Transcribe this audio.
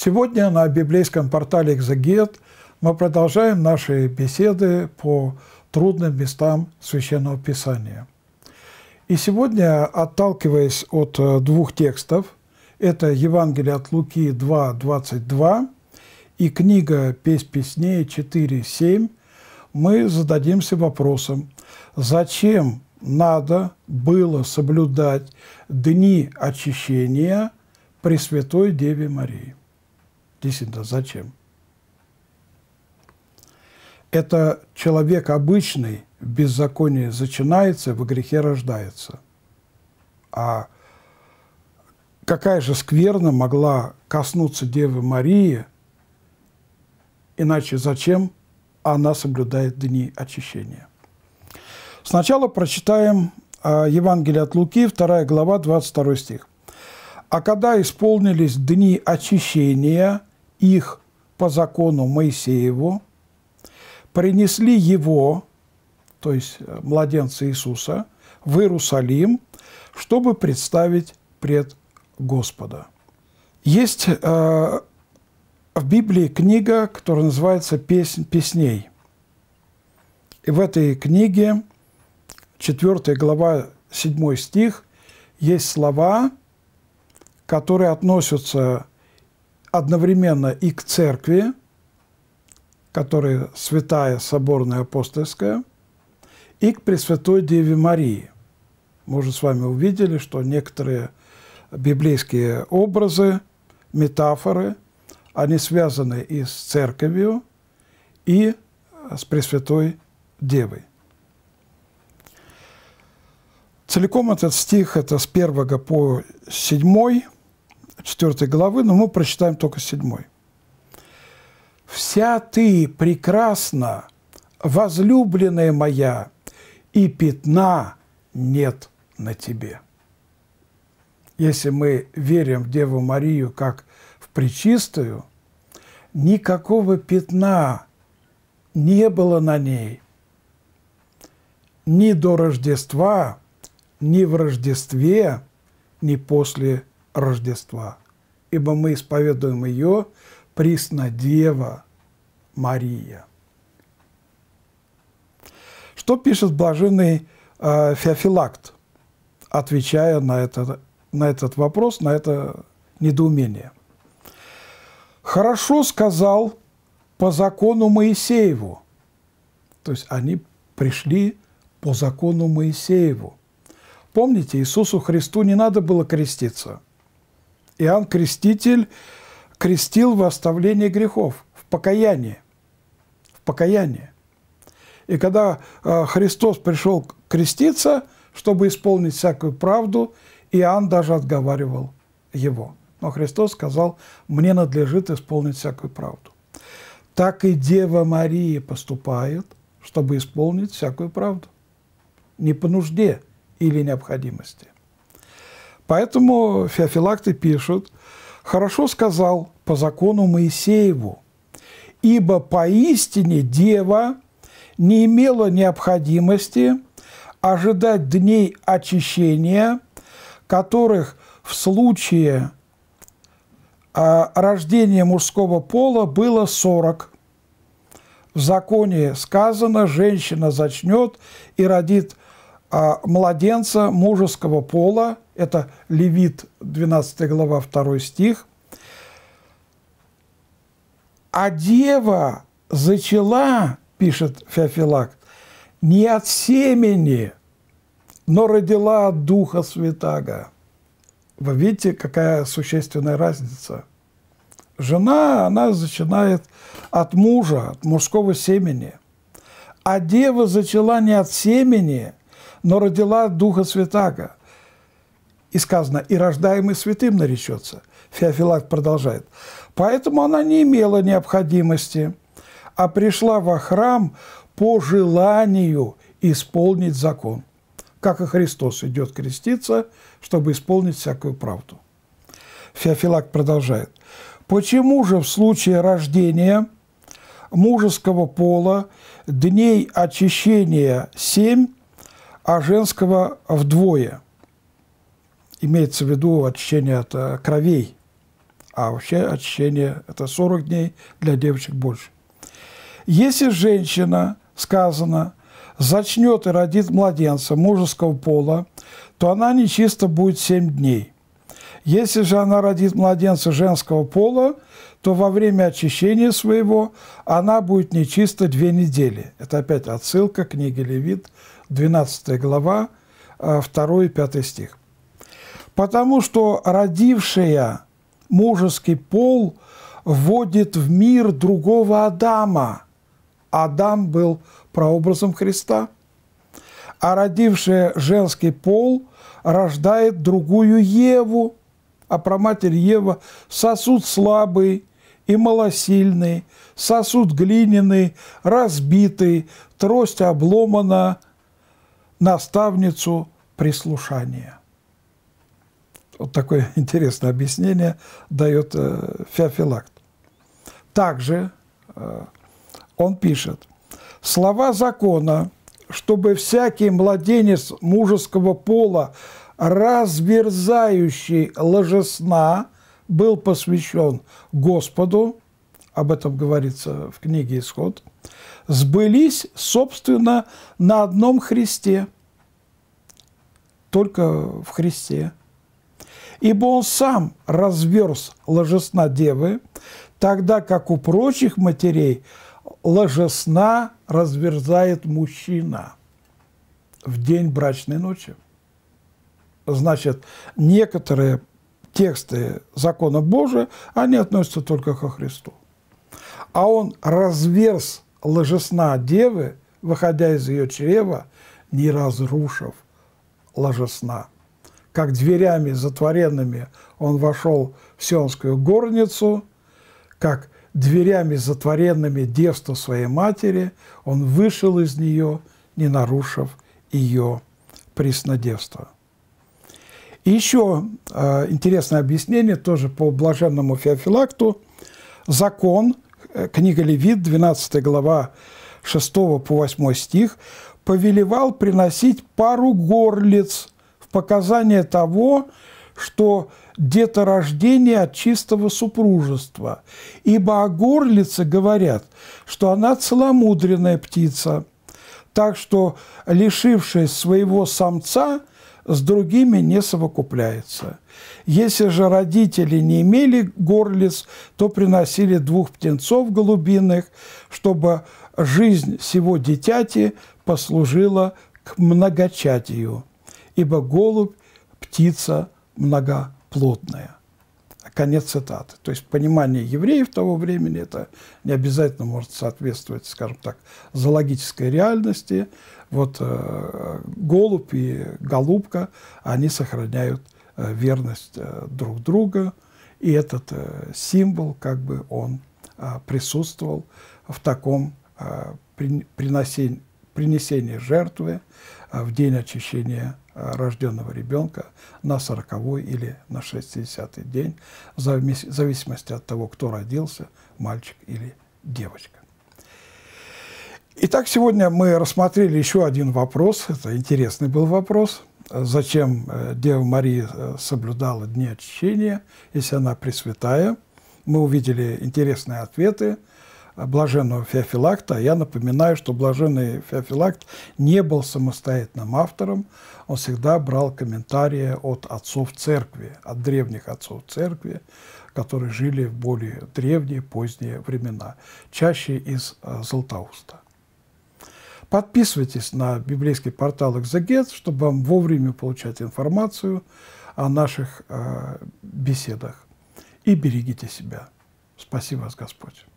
Сегодня на библейском портале «Экзегет» мы продолжаем наши беседы по трудным местам Священного Писания. И сегодня, отталкиваясь от э, двух текстов, это Евангелие от Луки 2, 22 и книга «Песнь песней» 4, мы зададимся вопросом, зачем надо было соблюдать дни очищения Пресвятой Деве Марии. Действительно, зачем? Это человек обычный в беззаконии зачинается, в грехе рождается. А какая же скверна могла коснуться Девы Марии, иначе зачем она соблюдает дни очищения? Сначала прочитаем э, Евангелие от Луки, 2 глава, 22 стих. «А когда исполнились дни очищения, их по закону Моисееву, принесли его, то есть э, младенца Иисуса, в Иерусалим, чтобы представить пред Господа. Есть э, в Библии книга, которая называется «Песнь песней». И в этой книге, 4 глава, 7 стих, есть слова, которые относятся одновременно и к церкви, которая святая, соборная, апостольская, и к Пресвятой Деве Марии. Мы уже с вами увидели, что некоторые библейские образы, метафоры, они связаны и с церковью, и с Пресвятой Девой. Целиком этот стих – это с 1 по 7 четвертой главы, но мы прочитаем только седьмой. «Вся ты прекрасна, возлюбленная моя, и пятна нет на тебе». Если мы верим в Деву Марию как в причистую, никакого пятна не было на ней ни до Рождества, ни в Рождестве, ни после Рождества Рождества, ибо мы исповедуем ее, Преснодева Мария. Что пишет блаженный э, Феофилакт, отвечая на, это, на этот вопрос, на это недоумение? «Хорошо сказал по закону Моисееву». То есть они пришли по закону Моисееву. Помните, Иисусу Христу не надо было креститься – Иоанн Креститель крестил в оставлении грехов, в покаянии. В покаянии. И когда э, Христос пришел креститься, чтобы исполнить всякую правду, Иоанн даже отговаривал его. Но Христос сказал, мне надлежит исполнить всякую правду. Так и Дева Мария поступает, чтобы исполнить всякую правду. Не по нужде или необходимости. Поэтому феофилакты пишут, «Хорошо сказал по закону Моисееву, ибо поистине дева не имела необходимости ожидать дней очищения, которых в случае а, рождения мужского пола было 40. В законе сказано, женщина зачнет и родит а, младенца мужеского пола – это Левит, 12 глава, 2 стих. «А дева зачала, – пишет Феофилакт, – не от семени, но родила от Духа Святаго». Вы видите, какая существенная разница. Жена, она зачинает от мужа, от мужского семени. А дева зачала не от семени, но родила от Духа Святаго. И сказано, и рождаемый святым наречется. Феофилак продолжает. Поэтому она не имела необходимости, а пришла во храм по желанию исполнить закон. Как и Христос идет креститься, чтобы исполнить всякую правду. Феофилак продолжает. Почему же в случае рождения мужеского пола дней очищения семь, а женского вдвое – имеется в виду очищение от э, кровей, а вообще очищение – это 40 дней, для девочек больше. Если женщина, сказано, зачнет и родит младенца мужеского пола, то она нечиста будет 7 дней. Если же она родит младенца женского пола, то во время очищения своего она будет нечиста две недели. Это опять отсылка к книге Левит, 12 глава, 2 э, и 5 стих потому что родившая мужеский пол вводит в мир другого Адама. Адам был прообразом Христа, а родившая женский пол рождает другую Еву, а про матерь Ева сосуд слабый и малосильный, сосуд глиняный, разбитый, трость обломана, наставницу прислушания. Вот такое интересное объяснение дает э, Феофилакт. Также э, он пишет, «Слова закона, чтобы всякий младенец мужеского пола, разверзающий ложесна, был посвящен Господу, об этом говорится в книге «Исход», сбылись, собственно, на одном Христе, только в Христе – ибо он сам разверз ложесна девы, тогда как у прочих матерей ложесна разверзает мужчина в день брачной ночи. Значит, некоторые тексты закона Божия, они относятся только ко Христу. А он разверз ложесна девы, выходя из ее чрева, не разрушив ложесна как дверями затворенными он вошел в Сионскую горницу, как дверями затворенными девство своей матери он вышел из нее, не нарушив ее приснодевство. И еще э, интересное объяснение тоже по блаженному Феофилакту. Закон, э, книга Левит, 12 глава 6 по 8 стих, повелевал приносить пару горлиц – показание того, что деторождение от чистого супружества, ибо о горлице говорят, что она целомудренная птица, так что, лишившись своего самца, с другими не совокупляется. Если же родители не имели горлиц, то приносили двух птенцов голубиных, чтобы жизнь всего дитяти послужила к многочатию ибо голубь – птица многоплотная. Конец цитаты. То есть понимание евреев того времени это не обязательно может соответствовать, скажем так, зоологической реальности. Вот э, голубь и голубка, они сохраняют э, верность э, друг друга, и этот э, символ, как бы он э, присутствовал в таком э, принесении, принесении жертвы э, в день очищения Э, рожденного ребенка на 40 или на 60 день, в зависимости от того, кто родился, мальчик или девочка. Итак, сегодня мы рассмотрели еще один вопрос. Это интересный был вопрос. Зачем э, Дева Мария э, соблюдала дни очищения, если она пресвятая? Мы увидели интересные ответы – блаженного Феофилакта. А я напоминаю, что блаженный Феофилакт не был самостоятельным автором, он всегда брал комментарии от отцов церкви, от древних отцов церкви, которые жили в более древние, поздние времена, чаще из э, Златоуста. Подписывайтесь на библейский портал «Экзегет», чтобы вам вовремя получать информацию о наших э, беседах. И берегите себя. Спасибо вас, Господь.